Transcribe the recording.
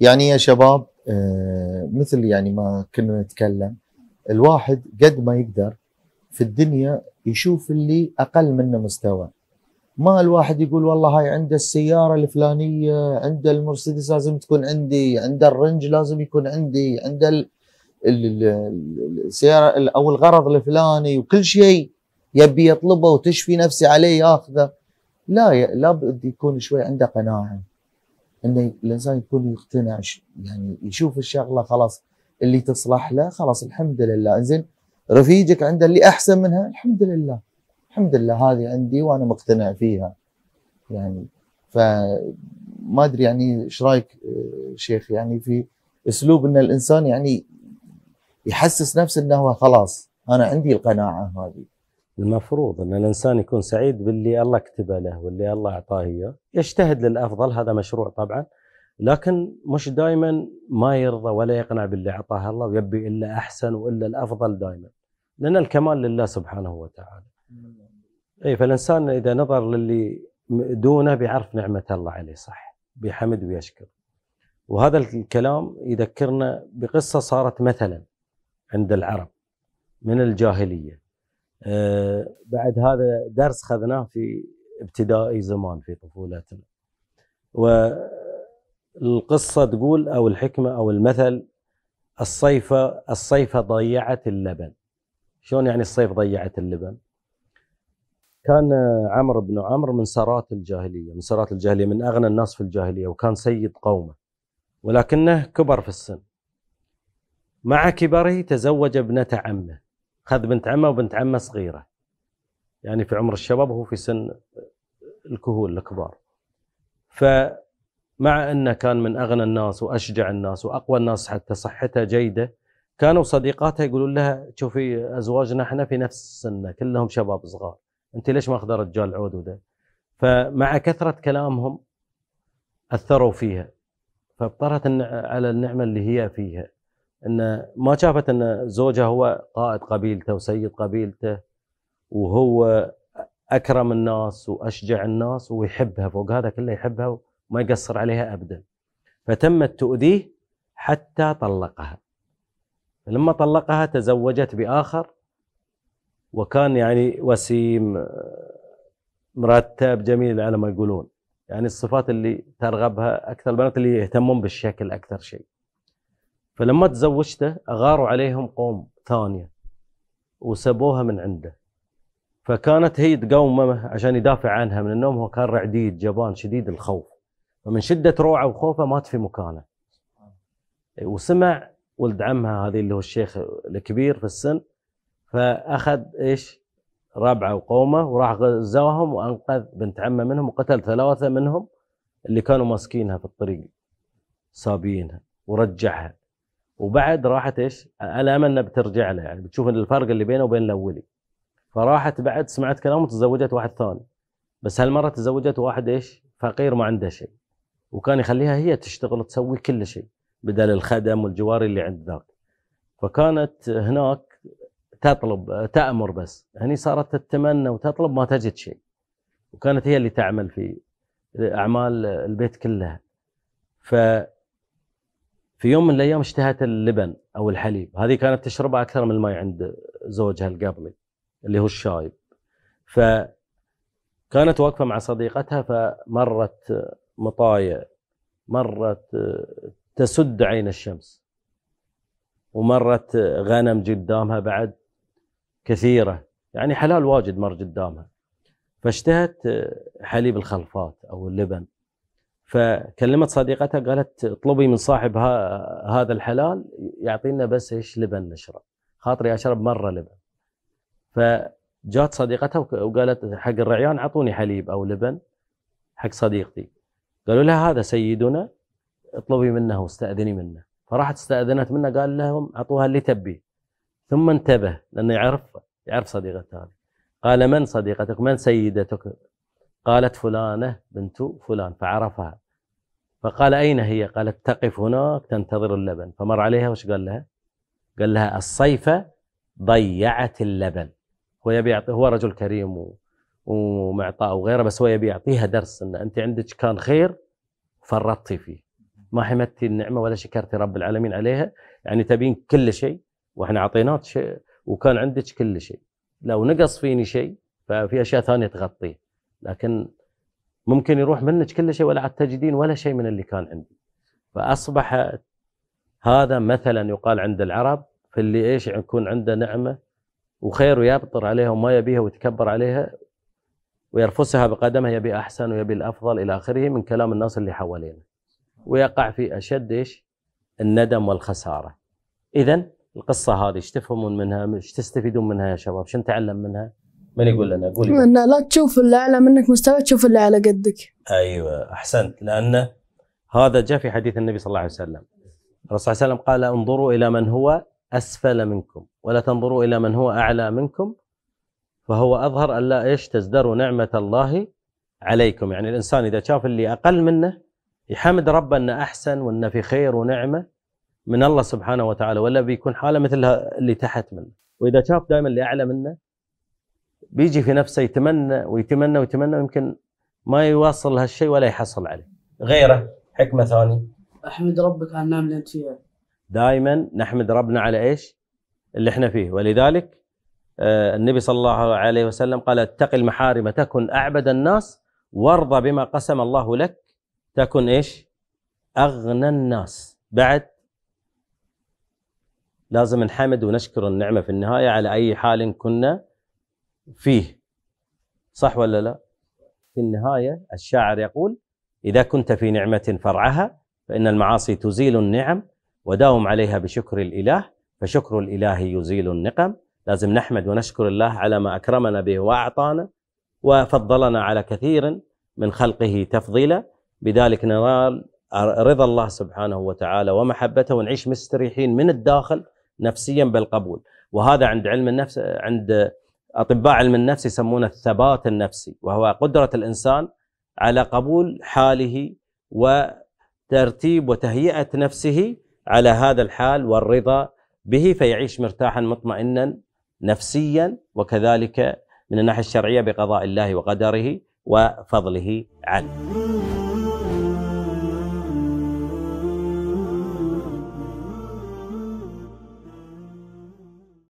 يعني يا شباب آه، مثل يعني ما كنا نتكلم الواحد قد ما يقدر في الدنيا يشوف اللي اقل منه مستوى ما الواحد يقول والله هاي عنده السيارة الفلانية عنده المرسيدس لازم تكون عندي عنده الرنج لازم يكون عندي عنده السيارة أو الغرض الفلاني وكل شيء يبي يطلبه وتشفي نفسي عليه ياخذه لا لابد يكون شوي عنده قناعة انه الانسان يكون يقتنع يعني يشوف الشغله خلاص اللي تصلح له خلاص الحمد لله زين رفيجك عنده اللي احسن منها الحمد لله الحمد لله هذه عندي وانا مقتنع فيها يعني فما ادري يعني ايش رايك آه، شيخ يعني في اسلوب ان الانسان يعني يحسس نفسه انه خلاص انا عندي القناعه هذه المفروض ان الانسان يكون سعيد باللي الله كتبه له واللي الله اعطاه اياه يجتهد للافضل هذا مشروع طبعا لكن مش دائما ما يرضى ولا يقنع باللي اعطاه الله ويبي الا احسن والا الافضل دائما لان الكمال لله سبحانه وتعالى اي فالانسان اذا نظر للي دونه بيعرف نعمه الله عليه صح بيحمد ويشكر وهذا الكلام يذكرنا بقصه صارت مثلا عند العرب من الجاهليه أه بعد هذا درس خذناه في ابتدائي زمان في طفولتنا و القصة تقول أو الحكمة أو المثل الصيفة الصيفة ضيعت اللبن شلون يعني الصيف ضيعت اللبن كان عمرو بن عمرو من سرات الجاهلية من سرات الجاهلية من أغنى الناس في الجاهلية وكان سيد قومه ولكنه كبر في السن مع كبره تزوج ابنة عمه خذ بنت عمه وبنت عمه صغيرة يعني في عمر الشباب وهو في سن الكهول الكبار ف مع أنه كان من أغنى الناس وأشجع الناس وأقوى الناس حتى صحتها جيدة كانوا صديقاتها يقولون لها شوفي أزواجنا احنا في نفس السنة كلهم شباب صغار أنت ليش ما أخذ رجال عود وده فمع كثرة كلامهم أثروا فيها فابطرت على النعمة اللي هي فيها أن ما شافت أن زوجها هو قائد قبيلته وسيد قبيلته وهو أكرم الناس وأشجع الناس ويحبها فوق هذا كله يحبها ما يقصر عليها ابدا فتمت تؤذيه حتى طلقها لما طلقها تزوجت باخر وكان يعني وسيم آه، مرتب جميل على ما يقولون يعني الصفات اللي ترغبها اكثر البنات اللي يهتمون بالشكل اكثر شيء فلما تزوجته اغاروا عليهم قوم ثانيه وسبوها من عنده فكانت هي تقومه عشان يدافع عنها من النوم هو كان رعديد جبان شديد الخوف فمن شده روعه وخوفه مات في مكانه وسمع ولد عمها هذه اللي هو الشيخ الكبير في السن فاخذ ايش ربعه وقومه وراح غزاهم وانقذ بنت عمه منهم وقتل ثلاثه منهم اللي كانوا ماسكينها في الطريق سابينها ورجعها وبعد راحت ايش؟ على امل انها بترجع له يعني بتشوف الفرق اللي بينه وبين الاولي فراحت بعد سمعت كلامه تزوجت واحد ثاني بس هالمره تزوجت واحد ايش؟ فقير ما عنده شيء وكان يخليها هي تشتغل تسوي كل شيء بدل الخدم والجواري اللي عند ذاك فكانت هناك تطلب تأمر بس هني صارت تتمنى وتطلب ما تجد شيء وكانت هي اللي تعمل في أعمال البيت كلها ف في يوم من الايام اشتهت اللبن او الحليب هذه كانت تشربها اكثر من الماي عند زوجها القبلي اللي هو الشايب ف كانت واقفه مع صديقتها فمرت مطايع مرة تسد عين الشمس ومرة غنم قدامها بعد كثيرة يعني حلال واجد مر قدامها فاشتهت حليب الخلفات أو اللبن فكلمت صديقتها قالت اطلبي من صاحب هذا الحلال يعطينا بس ايش لبن نشرب خاطري اشرب مره لبن فجات صديقتها وقالت حق الرعيان اعطوني حليب او لبن حق صديقتي قالوا لها هذا سيدنا اطلبي منه واستأذني منه فراحت استأذنت منه قال لهم أعطوها اللي تبيه ثم انتبه لأنه يعرف يعرف صديقته قال من صديقتك من سيدتك قالت فلانة بنت فلان فعرفها فقال أين هي قالت تقف هناك تنتظر اللبن فمر عليها وش قال لها قال لها الصيفة ضيعت اللبن هو يبي هو رجل كريم ومعطاء وغيره بس هو يبي يعطيها درس ان انت عندك كان خير فرطتي فيه ما حمدتي النعمه ولا شكرتي رب العالمين عليها يعني تبين كل شيء واحنا اعطيناك شيء وكان عندك كل شيء لو نقص فيني شيء ففي اشياء ثانيه تغطيه لكن ممكن يروح منك كل شيء ولا عاد تجدين ولا شيء من اللي كان عندي فاصبح هذا مثلا يقال عند العرب في اللي ايش يكون عنده نعمه وخير ويبطر عليها وما يبيها ويتكبر عليها ويرفسها بقدمه يبي أحسن ويبي الأفضل إلى آخره من كلام الناس اللي حوالينا ويقع في أشد إيش الندم والخسارة إذا القصة هذه ايش تفهمون منها ايش تستفيدون منها يا شباب شو نتعلم منها من يقول لنا قول لنا لا تشوف اللي اعلى منك مستوى تشوف اللي على قدك ايوه احسنت لان هذا جاء في حديث النبي صلى الله عليه وسلم الرسول صلى الله عليه وسلم قال انظروا الى من هو اسفل منكم ولا تنظروا الى من هو اعلى منكم فهو أظهر ألا إيش تزدروا نعمة الله عليكم يعني الإنسان إذا شاف اللي أقل منه يحمد ربه أنه أحسن وأنه في خير ونعمة من الله سبحانه وتعالى ولا بيكون حاله مثل اللي تحت منه وإذا شاف دائما اللي أعلى منه بيجي في نفسه يتمنى ويتمنى ويتمنى ويمكن ما يواصل هالشيء ولا يحصل عليه غيره حكمة ثانية أحمد ربك على النعم اللي أنت فيها دائما نحمد ربنا على إيش اللي احنا فيه ولذلك آه، النبي صلى الله عليه وسلم قال اتق المحارم تكن أعبد الناس وارضى بما قسم الله لك تكن إيش أغنى الناس بعد لازم نحمد ونشكر النعمة في النهاية على أي حال كنا فيه صح ولا لا في النهاية الشاعر يقول إذا كنت في نعمة فرعها فإن المعاصي تزيل النعم وداوم عليها بشكر الإله فشكر الإله يزيل النقم لازم نحمد ونشكر الله على ما أكرمنا به وأعطانا وفضلنا على كثير من خلقه تفضيلا بذلك ننال رضا الله سبحانه وتعالى ومحبته ونعيش مستريحين من الداخل نفسيا بالقبول وهذا عند علم النفس عند اطباء علم النفس يسمونه الثبات النفسي وهو قدره الانسان على قبول حاله وترتيب وتهيئه نفسه على هذا الحال والرضا به فيعيش مرتاحا مطمئنا نفسيا وكذلك من الناحيه الشرعيه بقضاء الله وقدره وفضله عنه